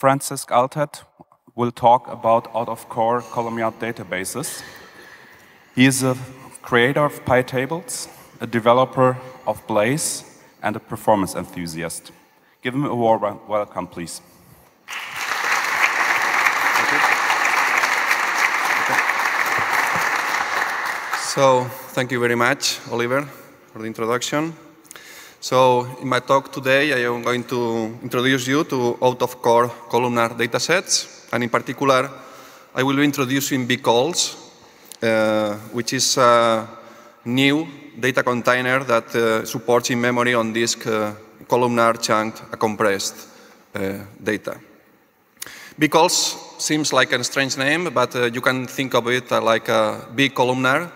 Francisc Altet will talk about out-of-core columnar databases. He is a creator of PyTables, a developer of Blaze, and a performance enthusiast. Give him a warm welcome, please. So, thank you very much, Oliver, for the introduction. So in my talk today, I am going to introduce you to out-of-core columnar datasets, and in particular, I will be introducing bcalls, uh, which is a new data container that uh, supports in-memory on disk uh, columnar chunked uh, compressed uh, data. Bcalls seems like a strange name, but uh, you can think of it like a big columnar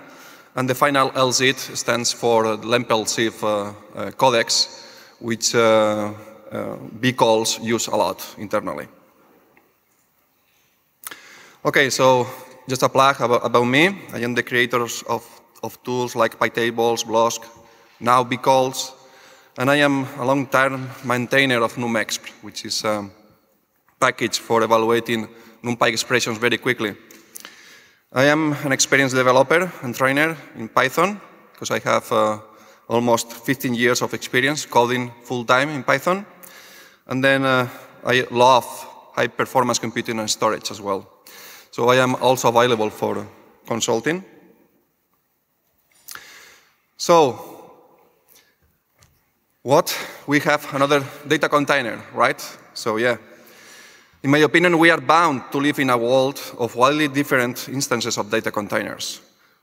and the final LZ stands for uh, LEMPEL-CIV uh, uh, codecs, which uh, calls use a lot internally. Okay, so just a plug about, about, me. I am the creator of, of tools like PyTables, Blosk, now B calls, and I am a long-term maintainer of NumExp, which is a um, package for evaluating NumPy expressions very quickly. I am an experienced developer and trainer in Python because I have uh, almost 15 years of experience coding full-time in Python. And then uh, I love high-performance computing and storage as well. So I am also available for consulting. So what? We have another data container, right? So yeah, in my opinion, we are bound to live in a world of wildly different instances of data containers.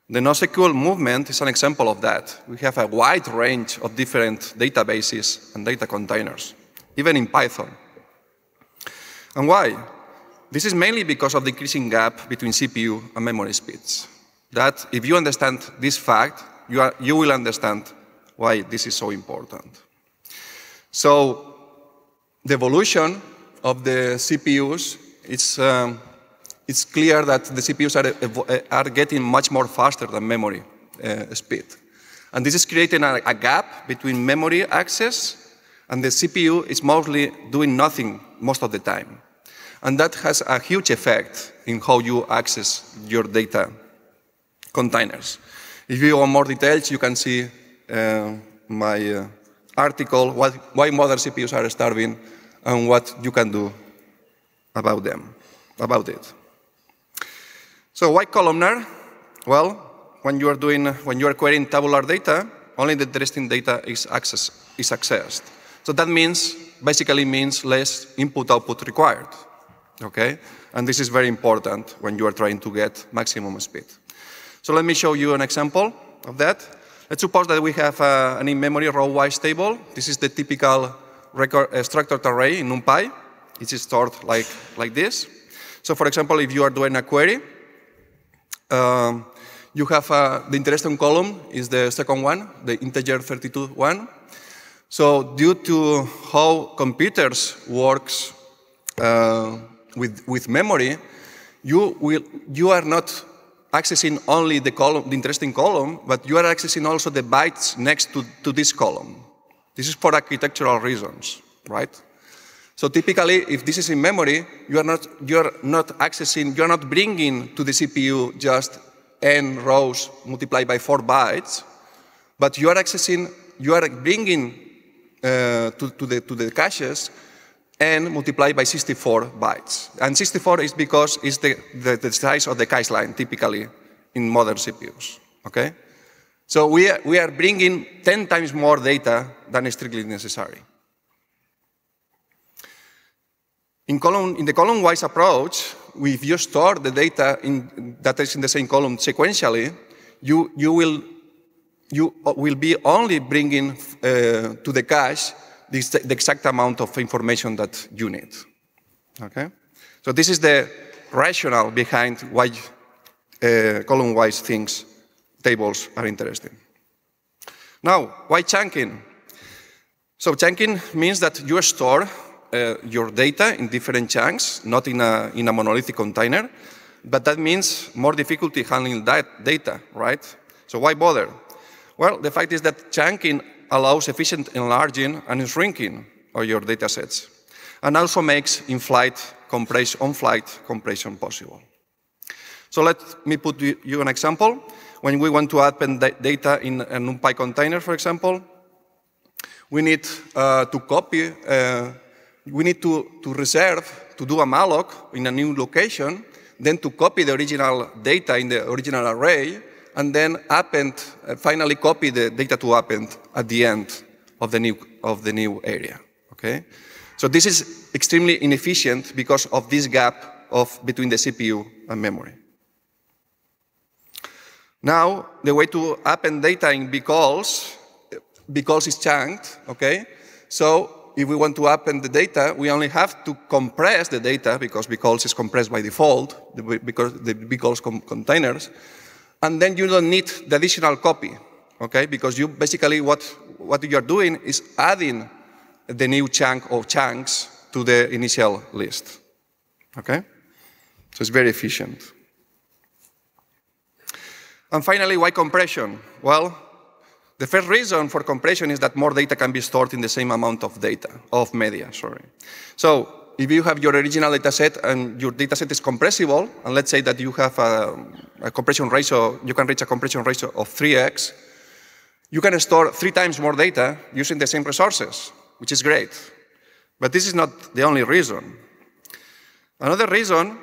The NoSQL movement is an example of that. We have a wide range of different databases and data containers, even in Python. And why? This is mainly because of the increasing gap between CPU and memory speeds. That, if you understand this fact, you, are, you will understand why this is so important. So, the evolution of the CPUs, it's, um, it's clear that the CPUs are, uh, are getting much more faster than memory uh, speed. And this is creating a, a, gap between memory access and the CPU is mostly doing nothing most of the time. And that has a huge effect in how you access your data containers. If you want more details, you can see uh, my uh, article, why, why modern CPUs are starving and what you can do about them, about it. So why columnar? Well, when you are doing, when you are querying tabular data, only the interesting data is, access, is accessed. So that means, basically means less input-output required, okay? And this is very important when you are trying to get maximum speed. So let me show you an example of that. Let's suppose that we have uh, an in-memory row-wise table. This is the typical record, uh, structured array in NumPy. It's stored like, like this. So for example, if you are doing a query, um, you have a, uh, the interesting column is the second one, the integer 32 one. So due to how computers works uh, with, with memory, you, will, you are not accessing only the, column, the interesting column, but you are accessing also the bytes next to, to this column. This is for architectural reasons, right? So typically, if this is in memory, you are not, you are not accessing, you are not bringing to the CPU just n rows multiplied by four bytes, but you are accessing, you are bringing uh, to, to, the, to the caches n multiplied by 64 bytes. And 64 is because it's the, the, the, size of the cache line, typically, in modern CPUs, okay? So we are, we are bringing 10 times more data than is strictly necessary. In, column, in the column-wise approach, if you store the data in, that is in the same column sequentially, you, you, will, you will be only bringing uh, to the cache the exact amount of information that you need. Okay? So this is the rationale behind why uh, column-wise things, tables are interesting. Now, why chunking? So chunking means that you store uh, your data in different chunks, not in a, in a monolithic container, but that means more difficulty handling that data, right? So why bother? Well, the fact is that chunking allows efficient enlarging and shrinking of your data sets, and also makes in-flight compression, on-flight compression possible. So let me put you an example. When we want to append data in a NumPy container, for example, we need uh, to copy, uh, we need to, to reserve, to do a malloc in a new location, then to copy the original data in the original array, and then append, uh, finally copy the data to append at the end of the new, of the new area. Okay? So this is extremely inefficient because of this gap of, between the CPU and memory. Now, the way to append data in B calls because it's chunked, okay? So if we want to append the data, we only have to compress the data because because is compressed by default, because the because containers, and then you don't need the additional copy, okay? Because you basically what what you are doing is adding the new chunk or chunks to the initial list, okay? So it's very efficient. And finally, why compression? Well, the first reason for compression is that more data can be stored in the same amount of data, of media, sorry. So if you have your original data set and your data set is compressible, and let's say that you have a, a, compression ratio, you can reach a compression ratio of 3x, you can store three times more data using the same resources, which is great. But this is not the only reason. Another reason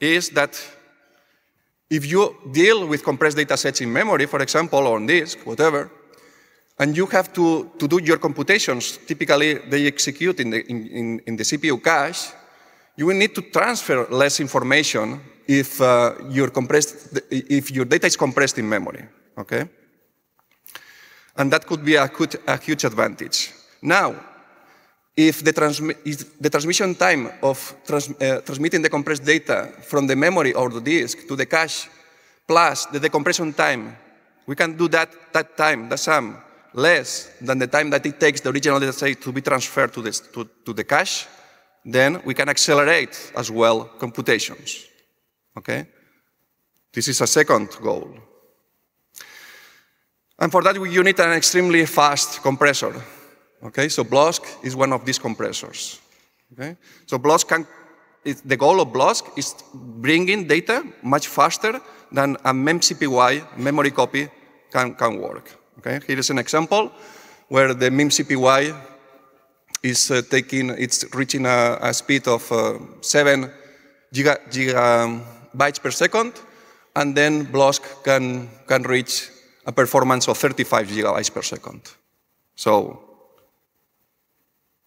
is that if you deal with compressed data sets in memory, for example, or on disk, whatever, and you have to, to do your computations, typically they execute in the, in, in, in the CPU cache, you will need to transfer less information if, uh, your compressed, if your data is compressed in memory, okay? And that could be a, could a huge advantage. Now, if the, transmi if the transmission time of trans uh, transmitting the compressed data from the memory or the disk to the cache plus the decompression time, we can do that, that time, the sum, less than the time that it takes the original data set to be transferred to, this, to, to the cache, then we can accelerate as well computations. Okay? This is a second goal. And for that, you need an extremely fast compressor. Okay, so BLOSC is one of these compressors. Okay, so BLOSC can, the goal of BLOSC is bringing data much faster than a memcpy memory copy can, can work. Okay, here is an example where the memcpy is uh, taking, it's reaching a, a speed of uh, seven giga, gigabytes um, per second, and then BLOSC can, can reach a performance of 35 gigabytes per second. So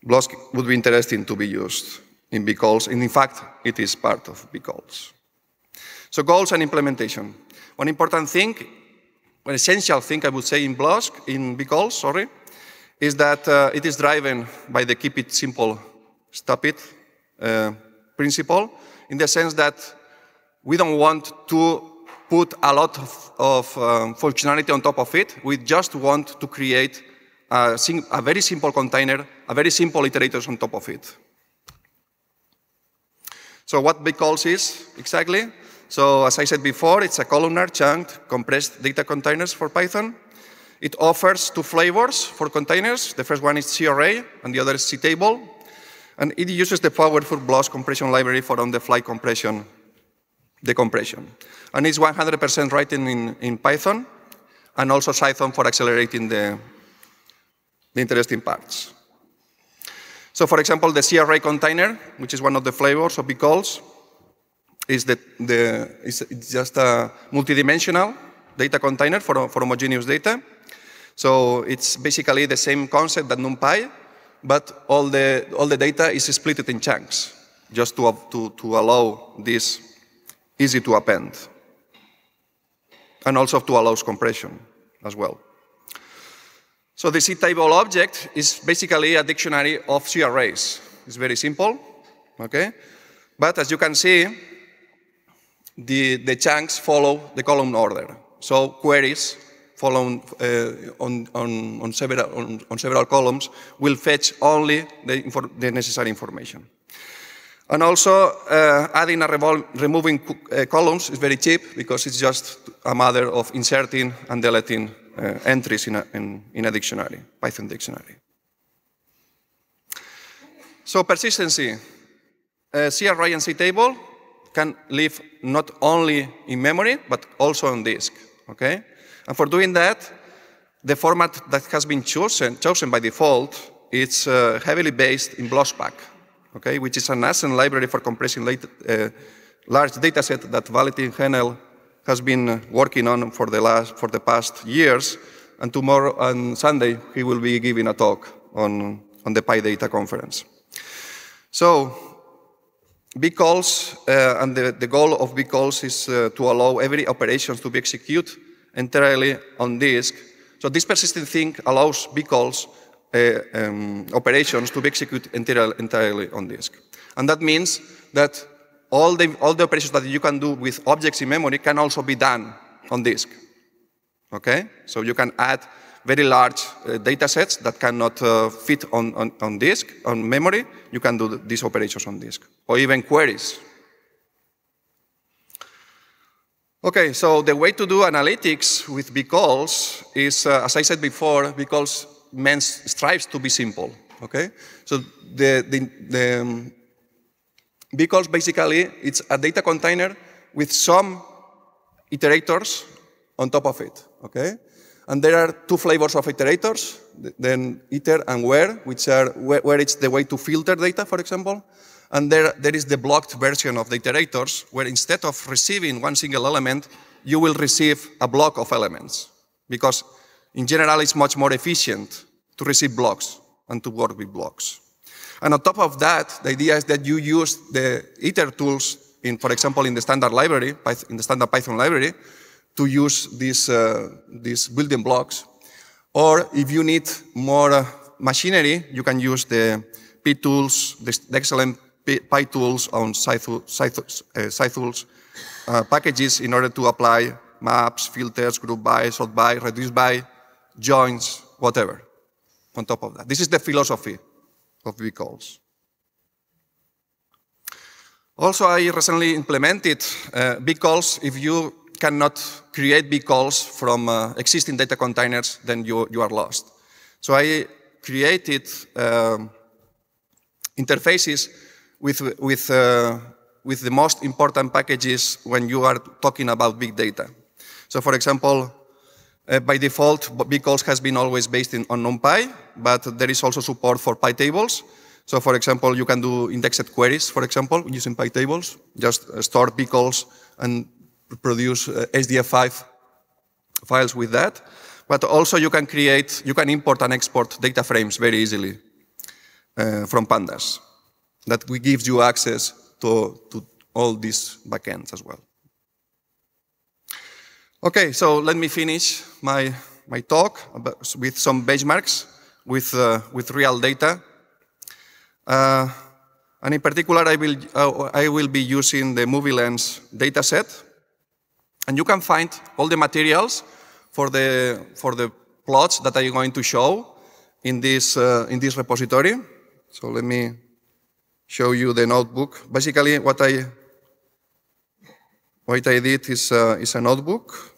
Blosk would be interesting to be used in calls, and in fact, it is part of calls. So goals and implementation. One important thing, one essential thing I would say in Blosk, in calls, sorry, is that uh, it is driven by the keep it simple, stop it uh, principle, in the sense that we don't want to put a lot of, of um, functionality on top of it. We just want to create a, a very simple container, a very simple iterators on top of it. So what big calls is exactly? So as I said before, it's a columnar, chunked, compressed data containers for Python. It offers two flavors for containers. The first one is C-Array and the other is Ctable. And it uses the powerful BLOS compression library for on-the-fly compression, decompression. And it's 100% written in, in Python, and also Python for accelerating the, the interesting parts. So for example, the CRA container, which is one of the flavors of Bicols, is the, the, it's, it's just a multidimensional data container for, for homogeneous data. So it's basically the same concept that NumPy, but all the, all the data is split in chunks, just to, to, to allow this easy to append. And also to allow compression as well. So the ctable object is basically a dictionary of C arrays. It's very simple, okay? But as you can see, the, the chunks follow the column order. So queries following uh, on, on, on, several, on, on, several columns will fetch only the, the necessary information. And also, uh, adding and removing uh, columns is very cheap because it's just a matter of inserting and deleting uh, entries in a, in, in a dictionary, Python dictionary. So persistency. A CRI and C table can live not only in memory, but also on disk. Okay? And for doing that, the format that has been chosen, chosen by default is uh, heavily based in Blosspack, okay? which is an ASN library for compressing late, uh, large dataset that Valentin Henel has been uh, working on for the, last, for the past years. And tomorrow, on Sunday, he will be giving a talk on, on the PyData conference. So, big calls, uh, and the, the, goal of big calls is uh, to allow every operations to be executed entirely on disk. So this persistent thing allows big calls uh, um, operations to be executed entirely on disk. And that means that all the, all the operations that you can do with objects in memory can also be done on disk. Okay? So you can add very large uh, data sets that cannot uh, fit on, on, on disk, on memory. You can do these operations on disk, or even queries. Okay, so the way to do analytics with bcalls is, uh, as I said before, bcalls strives to be simple. Okay, so the the, the um, because basically, it's a data container with some iterators on top of it, okay? And there are two flavors of iterators, then iter and where, which are where, where it's the way to filter data, for example. And there, there is the blocked version of the iterators, where instead of receiving one single element, you will receive a block of elements. Because in general, it's much more efficient to receive blocks and to work with blocks. And on top of that, the idea is that you use the ITER tools, in, for example, in the standard library, in the standard Python library, to use these, uh, these building blocks. Or if you need more uh, machinery, you can use the P-tools, the, the excellent tools on SciTools uh, uh, packages in order to apply maps, filters, group by, sort by, reduce by, joins, whatever, on top of that. This is the philosophy of vehicles. Also, I recently implemented uh, vehicles. If you cannot create vehicles from uh, existing data containers, then you, you are lost. So I created um, interfaces with, with, uh, with the most important packages when you are talking about big data. So for example, uh, by default, bcalls has been always based in, on NumPy, but there is also support for PyTables. So for example, you can do indexed queries, for example, using PyTables. Just uh, store bcalls and produce uh, SDF5 files with that. But also you can create, you can import and export data frames very easily uh, from pandas. That gives you access to, to all these backends as well. Okay, so let me finish my, my talk about, with some benchmarks with, uh, with real data. Uh, and in particular, I will, uh, I will be using the movie lens dataset. And you can find all the materials for the, for the plots that I'm going to show in this, uh, in this repository. So let me show you the notebook. Basically, what I, what I did is, uh, is a notebook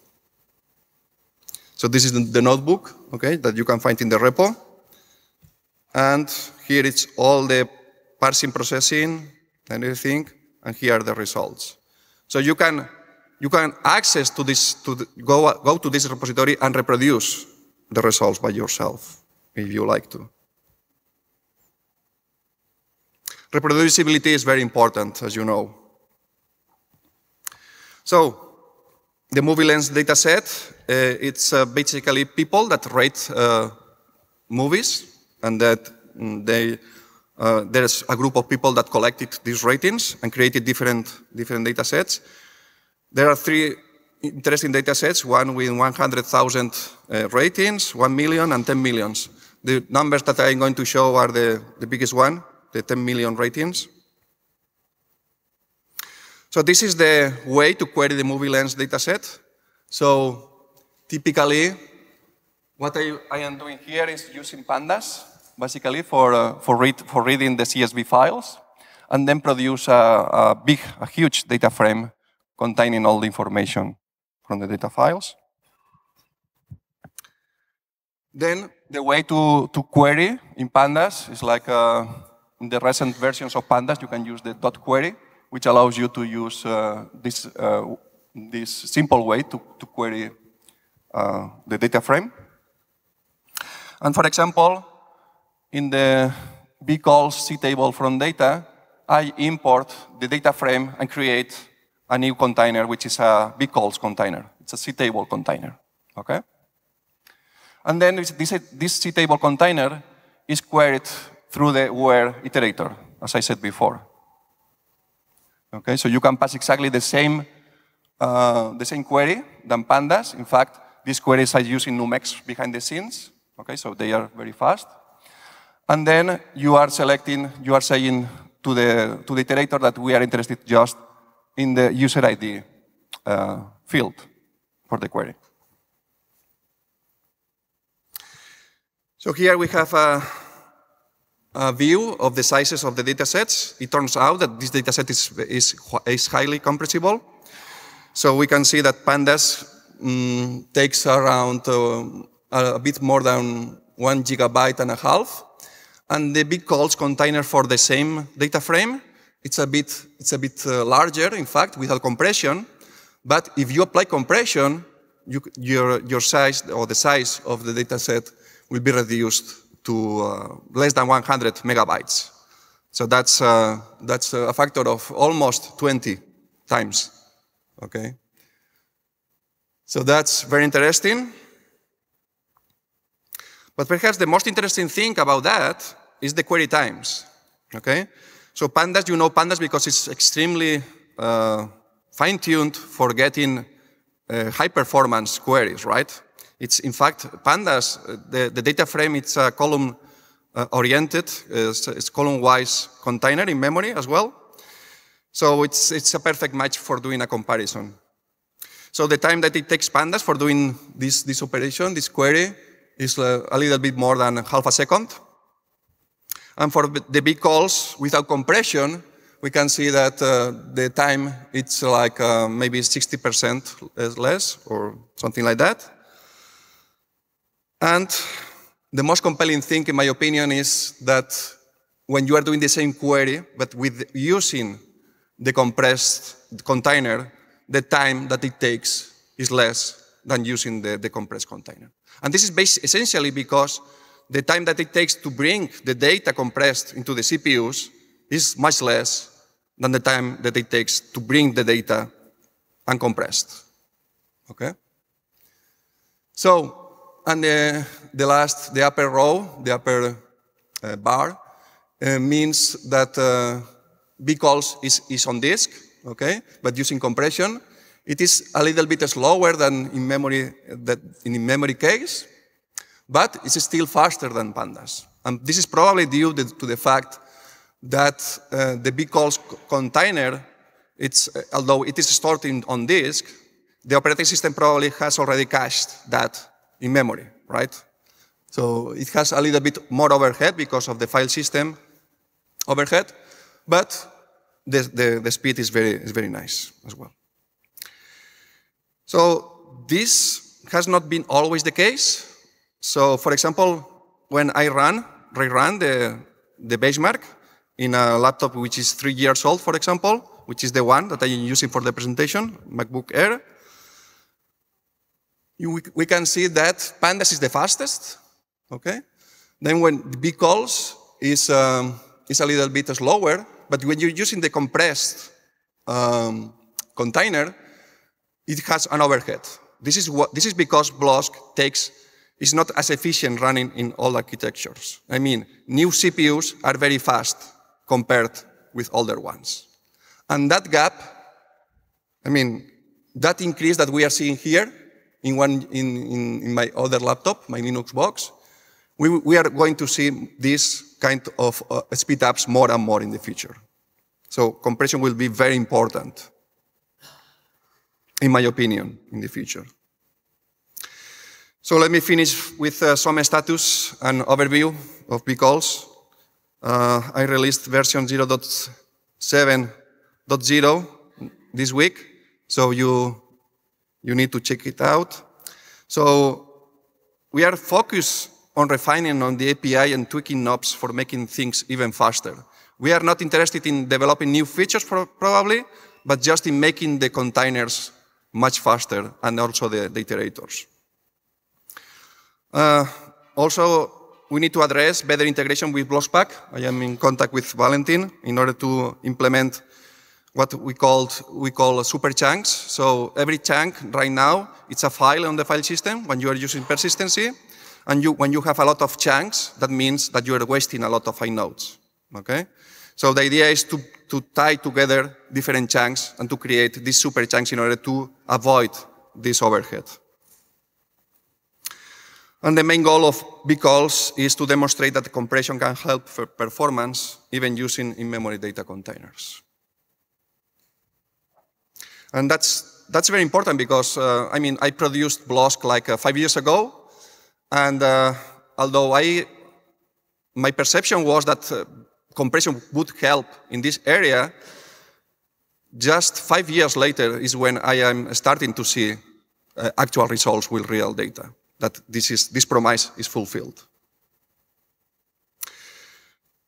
so this is the notebook, okay, that you can find in the repo. And here it's all the parsing, processing, and everything, and here are the results. So you can you can access to this to the, go go to this repository and reproduce the results by yourself if you like to. Reproducibility is very important, as you know. So the movie lens dataset uh, it's uh, basically people that rate uh, movies and that mm, they uh, there's a group of people that collected these ratings and created different, different data sets. There are three interesting data sets, one with 100,000 uh, ratings, 1 million, and 10 millions. The numbers that I'm going to show are the, the biggest one, the 10 million ratings. So this is the way to query the movie lens data set. So Typically, what I, I am doing here is using pandas, basically, for, uh, for, read, for reading the CSV files, and then produce a, a big, a huge data frame containing all the information from the data files. Then the way to, to query in pandas is like uh, in the recent versions of pandas, you can use the dot query, which allows you to use uh, this, uh, this simple way to, to query uh, the data frame. And for example, in the bcall table from data, I import the data frame and create a new container, which is a bcalls container. It's a table container, okay? And then this, this table container is queried through the where iterator, as I said before. Okay, so you can pass exactly the same, uh, the same query than pandas. In fact, these queries are using Numex behind the scenes. Okay, so they are very fast. And then you are selecting, you are saying to the, to the iterator that we are interested just in the user ID uh, field for the query. So here we have a, a view of the sizes of the datasets. It turns out that this dataset is, is, is highly compressible. So we can see that pandas um, takes around uh, a bit more than one gigabyte and a half. And the big calls container for the same data frame, it's a bit, it's a bit uh, larger, in fact, without compression. But if you apply compression, you, your, your size or the size of the data set will be reduced to uh, less than 100 megabytes. So that's, uh, that's a factor of almost 20 times, okay? So that's very interesting. But perhaps the most interesting thing about that is the query times. Okay? So pandas, you know pandas because it's extremely uh, fine-tuned for getting uh, high-performance queries, right? It's in fact pandas. Uh, the, the data frame it's a column uh, oriented, it's, it's column-wise container in memory as well. So it's it's a perfect match for doing a comparison. So the time that it takes pandas for doing this, this operation, this query, is uh, a little bit more than half a second. And for the big calls without compression, we can see that uh, the time it's like uh, maybe 60% less or something like that. And the most compelling thing, in my opinion, is that when you are doing the same query, but with using the compressed container, the time that it takes is less than using the, the compressed container. And this is based essentially because the time that it takes to bring the data compressed into the CPUs is much less than the time that it takes to bring the data uncompressed. Okay? So, and the, uh, the last, the upper row, the upper uh, bar, uh, means that uh, calls is, is on disk, okay? But using compression, it is a little bit slower than in memory, that in memory case, but it's still faster than pandas. And this is probably due to the fact that uh, the bcalls container, it's, uh, although it is stored in, on disk, the operating system probably has already cached that in memory, right? So it has a little bit more overhead because of the file system overhead, but the, the, the speed is very, is very nice as well. So this has not been always the case. So for example, when I run, rerun the, the benchmark in a laptop which is three years old, for example, which is the one that I'm using for the presentation, MacBook Air, you, we can see that pandas is the fastest, okay? Then when the big calls is um, is a little bit slower, but when you're using the compressed um, container, it has an overhead. This is, what, this is because Blosk takes, is not as efficient running in all architectures. I mean, new CPUs are very fast compared with older ones. And that gap, I mean, that increase that we are seeing here in, one, in, in, in my other laptop, my Linux box, we, we are going to see this kind of uh, speed ups more and more in the future. So compression will be very important, in my opinion, in the future. So let me finish with uh, some status and overview of bcalls. Uh, I released version 0.7.0 this week, so you, you need to check it out. So we are focused on refining on the API and tweaking knobs for making things even faster. We are not interested in developing new features probably, but just in making the containers much faster and also the, the iterators. Uh, also, we need to address better integration with Blockpack. I am in contact with Valentin in order to implement what we called we call super chunks. So every chunk right now it's a file on the file system when you are using persistency. And you, when you have a lot of chunks, that means that you're wasting a lot of high nodes. Okay? So the idea is to, to tie together different chunks and to create these super chunks in order to avoid this overhead. And the main goal of calls is to demonstrate that compression can help for performance even using in-memory data containers. And that's, that's very important because, uh, I mean, I produced Blosk like uh, five years ago, and uh, although I, my perception was that uh, compression would help in this area, just five years later is when I am starting to see uh, actual results with real data, that this, is, this promise is fulfilled.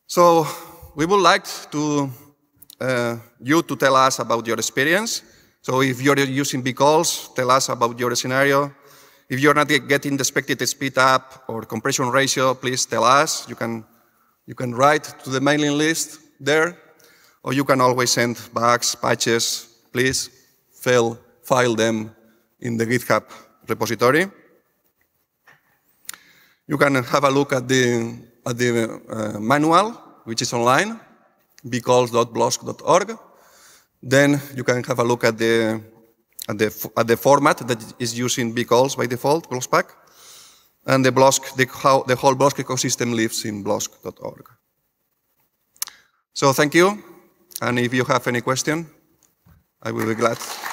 So we would like to uh, you to tell us about your experience. So if you're using calls, tell us about your scenario. If you're not getting the expected speed up or compression ratio, please tell us. You can, you can write to the mailing list there, or you can always send bugs, patches. Please fail, file them in the GitHub repository. You can have a look at the, at the uh, manual, which is online, bcalls.blosk.org. Then you can have a look at the at the, at the format that is used in bcalls by default, glosspack. And the Blosk, the, how, the whole Blosk ecosystem lives in blosk.org. So thank you. And if you have any question, I will be glad.